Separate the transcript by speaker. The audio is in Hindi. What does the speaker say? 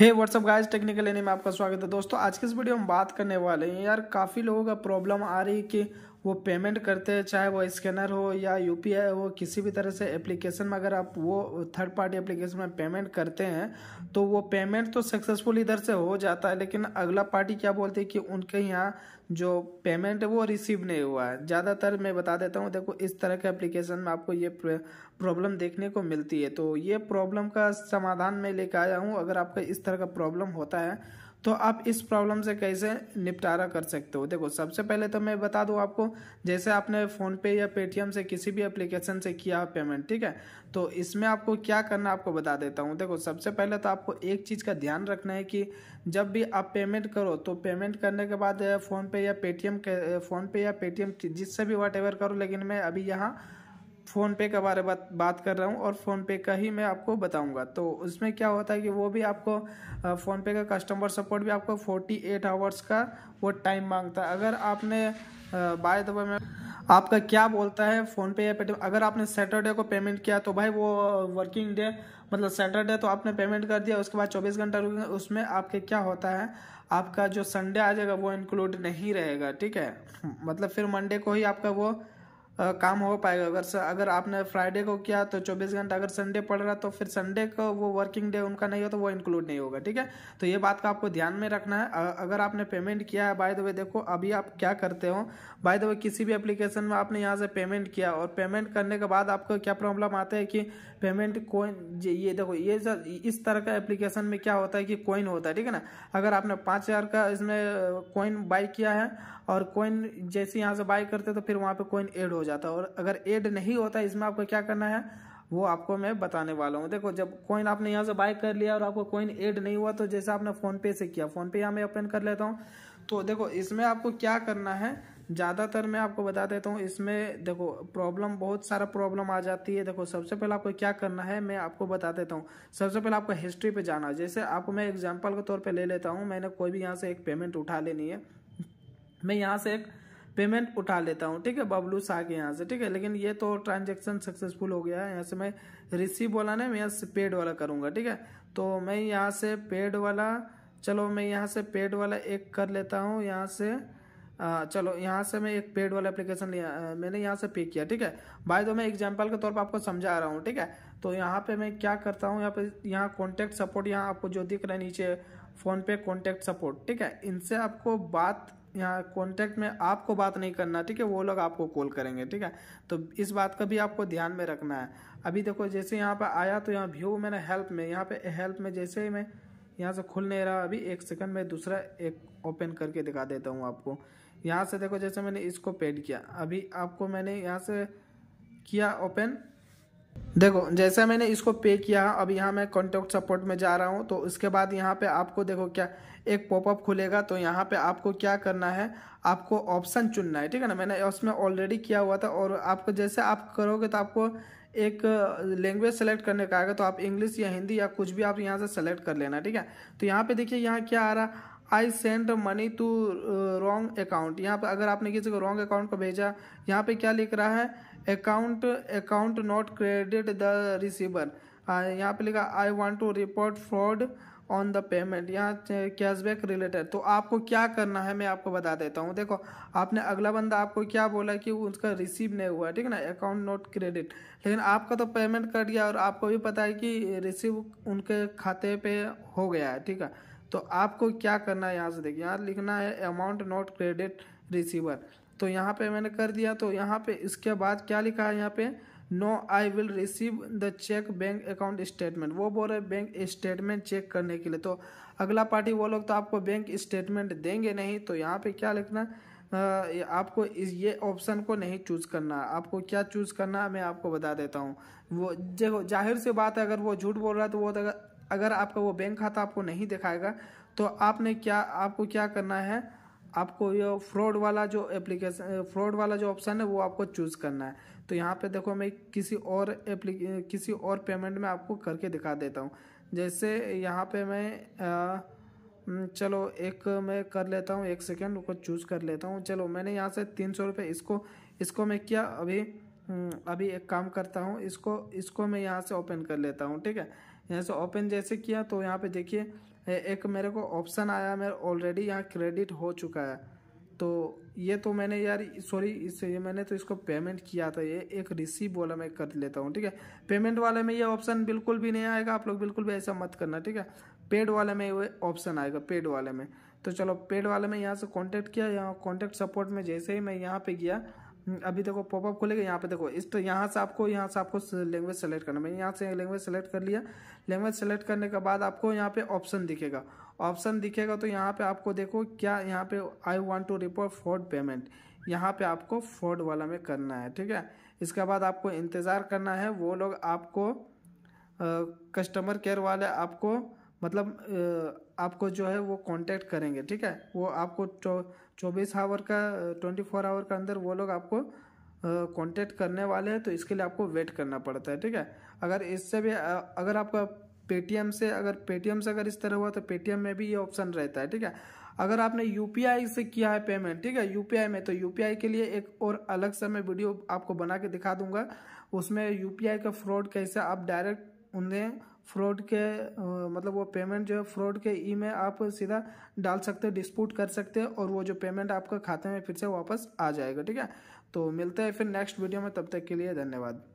Speaker 1: हे व्हाट्सअप गाइस टेक्निकल लेने में आपका स्वागत है दोस्तों आज के इस वीडियो में बात करने वाले हैं यार काफ़ी लोगों का प्रॉब्लम आ रही है कि वो पेमेंट करते हैं चाहे वो स्कैनर हो या यू हो किसी भी तरह से एप्लीकेशन में अगर आप वो थर्ड पार्टी एप्लीकेशन में पेमेंट करते हैं तो वो पेमेंट तो सक्सेसफुल इधर से हो जाता है लेकिन अगला पार्टी क्या बोलती है कि उनके यहाँ जो पेमेंट है वो रिसीव नहीं हुआ है ज़्यादातर मैं बता देता हूँ देखो इस तरह के एप्लीकेशन में आपको ये प्रॉब्लम देखने को मिलती है तो ये प्रॉब्लम का समाधान मैं लेकर आया हूँ अगर आपका इस तरह का प्रॉब्लम होता है तो आप इस प्रॉब्लम से कैसे निपटारा कर सकते हो देखो सबसे पहले तो मैं बता दूँ आपको जैसे आपने फ़ोनपे या पेटीएम से किसी भी एप्लीकेशन से किया पेमेंट ठीक है तो इसमें आपको क्या करना आपको बता देता हूँ देखो सबसे पहले तो आपको एक चीज़ का ध्यान रखना है कि जब भी आप पेमेंट करो तो पेमेंट करने के बाद फ़ोनपे या पेटीएम फ़ोनपे या पेटीएम जिससे भी वाट करो लेकिन मैं अभी यहाँ फ़ोनपे के बारे में बात, बात कर रहा हूँ और फ़ोनपे का ही मैं आपको बताऊँगा तो उसमें क्या होता है कि वो भी आपको फ़ोनपे का कस्टमर सपोर्ट भी आपको 48 आवर्स का वो टाइम मांगता है अगर आपने बाय दफा में आपका क्या बोलता है फ़ोनपे या पेटीएम अगर आपने सैटरडे को पेमेंट किया तो भाई वो वर्किंग डे मतलब सैटरडे तो आपने पेमेंट कर दिया उसके बाद 24 घंटा रुकेंगे उसमें आपके क्या होता है आपका जो संडे आ जाएगा वो इंक्लूड नहीं रहेगा ठीक है मतलब फिर मंडे को ही आपका वो काम हो पाएगा अगर अगर आपने फ्राइडे को किया तो 24 घंटा अगर संडे पड़ रहा तो फिर संडे को वो वर्किंग डे उनका नहीं हो तो वो इंक्लूड नहीं होगा ठीक है तो ये बात का आपको ध्यान में रखना है अगर आपने पेमेंट किया है बाय द वे देखो अभी आप क्या करते हो बाय द वे किसी भी एप्लीकेशन में आपने यहाँ से पेमेंट किया और पेमेंट करने के बाद आपको क्या प्रॉब्लम आता है कि पेमेंट कोइन ये देखो ये सर इस तरह का एप्लीकेशन में क्या होता है कि कोइन होता है ठीक है ना अगर आपने पाँच हज़ार का इसमें कोइन बाई किया है और कोइन जैसे यहाँ से बाई करते तो फिर वहाँ पर कोइन एड हो जाता है और अगर एड नहीं होता इसमें आपको क्या करना है वो आपको मैं बताने वाला हूँ देखो जब कॉइन आपने यहाँ से बाय कर लिया और आपको कॉइन एड नहीं हुआ तो जैसे आपने फोन पे से किया फोन पे यहाँ मैं ओपन कर लेता हूँ तो देखो इसमें आपको क्या करना है ज़्यादातर मैं आपको बता देता हूँ इसमें देखो प्रॉब्लम बहुत सारा प्रॉब्लम आ जाती है देखो सबसे पहले आपको क्या करना है मैं आपको बता देता हूँ सबसे पहले आपको हिस्ट्री पे जाना है जैसे आपको मैं एग्जाम्पल के तौर पर ले लेता हूँ मैंने कोई भी यहाँ से एक पेमेंट उठा लेनी है मैं यहाँ से एक पेमेंट उठा लेता हूँ ठीक है बबलू शाह के यहाँ से ठीक है लेकिन ये तो ट्रांजेक्शन सक्सेसफुल हो गया है यहाँ से मैं रिसीव वाला नहीं मैं यहाँ से पेड वाला करूँगा ठीक है तो मैं यहाँ से पेड वाला चलो मैं यहाँ से पेड वाला एक कर लेता हूँ यहाँ से चलो यहाँ से मैं एक पेड वाला एप्लीकेशन लिया मैंने यहाँ से पे किया ठीक है भाई तो मैं एग्जाम्पल के तौर पर आपको समझा रहा हूँ ठीक है तो यहाँ पे मैं क्या करता हूँ यहाँ पे यहाँ कॉन्टैक्ट सपोर्ट यहाँ आपको जो दिख रहा है नीचे फ़ोन पे कॉन्टैक्ट सपोर्ट ठीक है इनसे आपको बात यहाँ कॉन्टैक्ट में आपको बात नहीं करना ठीक है वो लोग आपको कॉल करेंगे ठीक है तो इस बात का भी आपको ध्यान में रखना है अभी देखो जैसे यहाँ पर आया तो यहाँ व्यू मैंने हेल्प में यहाँ पे हेल्प में जैसे ही मैं यहाँ से खुल नहीं रहा अभी एक सेकंड में दूसरा एक ओपन करके दिखा देता हूँ आपको यहाँ से देखो जैसे मैंने इसको पेड किया अभी आपको मैंने यहाँ से किया ओपन देखो जैसे मैंने इसको पे किया अब यहाँ मैं कॉन्टैक्ट सपोर्ट में जा रहा हूँ तो उसके बाद यहाँ पे आपको देखो क्या एक पॉपअप खुलेगा तो यहाँ पे आपको क्या करना है आपको ऑप्शन चुनना है ठीक है ना मैंने उसमें ऑलरेडी किया हुआ था और आपको जैसे आप करोगे तो आपको एक लैंग्वेज सेलेक्ट करने का आएगा तो आप इंग्लिश या हिंदी या कुछ भी आप यहाँ से सेलेक्ट कर लेना ठीक है तो यहाँ पे देखिए यहाँ क्या आ रहा I send money to wrong account यहाँ पर अगर आपने किसी को रॉन्ग अकाउंट पर भेजा यहाँ पे क्या लिख रहा है account account not credit the receiver यहाँ पे लिखा I want to report fraud on the payment यहाँ कैशबैक रिलेटेड तो आपको क्या करना है मैं आपको बता देता हूँ देखो आपने अगला बंदा आपको क्या बोला कि उसका रिसीव नहीं हुआ ठीक है ना अकाउंट नॉट क्रेडिट लेकिन आपका तो पेमेंट कट गया और आपको भी पता है कि रिसीव उनके खाते पे हो गया है ठीक है तो आपको क्या करना है यहाँ से देखिए यहाँ लिखना है अमाउंट नॉट क्रेडिट रिसीवर तो यहाँ पे मैंने कर दिया तो यहाँ पे इसके बाद क्या लिखा है यहाँ पे no I will receive the check bank account statement वो बोल रहे बैंक स्टेटमेंट चेक करने के लिए तो अगला पार्टी वो लोग तो आपको बैंक स्टेटमेंट देंगे नहीं तो यहाँ पे क्या लिखना आपको इस ये ऑप्शन को नहीं चूज़ करना आपको क्या चूज़ करना मैं आपको बता देता हूँ वो देखो जाहिर सी बात है अगर वो झूठ बोल रहा है तो वो तो अगर आपका वो बैंक खाता आपको नहीं दिखाएगा तो आपने क्या आपको क्या करना है आपको ये फ्रॉड वाला जो एप्लीकेशन फ्रॉड वाला जो ऑप्शन है वो आपको चूज़ करना है तो यहाँ पे देखो मैं किसी और एप्ली किसी और पेमेंट में आपको करके दिखा देता हूँ जैसे यहाँ पे मैं आ, हम्म, चलो एक मैं कर लेता हूँ एक सेकेंड को चूज़ कर लेता हूँ चलो मैंने यहाँ से तीन सौ रुपये इसको इसको मैं क्या अभी हम्म, अभी एक काम करता हूँ इसको इसको मैं यहाँ से ओपन कर लेता हूँ ठीक है यहाँ से ओपन जैसे किया तो यहाँ पे देखिए एक मेरे को ऑप्शन आया मेरा ऑलरेडी यहाँ क्रेडिट हो चुका है तो ये तो मैंने यार सॉरी इस ये मैंने तो इसको पेमेंट किया था ये एक रिसीव वाला मैं कर लेता हूँ ठीक है पेमेंट वाले में ये ऑप्शन बिल्कुल भी नहीं आएगा आप लोग बिल्कुल भी ऐसा मत करना ठीक है पेड वाले में ये ऑप्शन आएगा पेड वाले में तो चलो पेड वाले में यहाँ से कॉन्टैक्ट किया यहाँ कॉन्टैक्ट सपोर्ट में जैसे ही मैं यहाँ पर गया हम्म, अभी देखो पॉपअप खुलेगा यहाँ पे देखो इस तो यहाँ से आपको यहाँ से आपको लैंग्वेज सेलेक्ट करना मैंने यहाँ से लैंग्वेज सेलेक्ट कर लिया लैंग्वेज सेलेक्ट करने के बाद आपको यहाँ पे ऑप्शन दिखेगा ऑप्शन दिखेगा तो यहाँ पे आपको देखो क्या यहाँ पे I want to report fraud payment यहाँ पे आपको फ्रॉड वाला में करना है ठीक है इसके बाद आपको इंतज़ार करना है वो लोग आपको कस्टमर केयर वाले आपको मतलब आपको जो है वो कॉन्टेक्ट करेंगे ठीक है वो आपको चौबीस आवर का ट्वेंटी फोर आवर के अंदर वो लोग आपको कांटेक्ट करने वाले हैं तो इसके लिए आपको वेट करना पड़ता है ठीक है अगर इससे भी अगर आपका पेटीएम से अगर पेटीएम से अगर इस तरह हुआ तो पेटीएम में भी ये ऑप्शन रहता है ठीक है अगर आपने यू से किया है पेमेंट ठीक है यू में तो यू के लिए एक और अलग से मैं वीडियो आपको बना के दिखा दूंगा उसमें यू का फ्रॉड कैसे आप डायरेक्ट उन्हें फ्रॉड के मतलब वो पेमेंट जो है फ्रॉड के ई में आप सीधा डाल सकते हो डिस्प्यूट कर सकते हो और वो जो पेमेंट आपका खाते में फिर से वापस आ जाएगा ठीक है तो मिलते हैं फिर नेक्स्ट वीडियो में तब तक के लिए धन्यवाद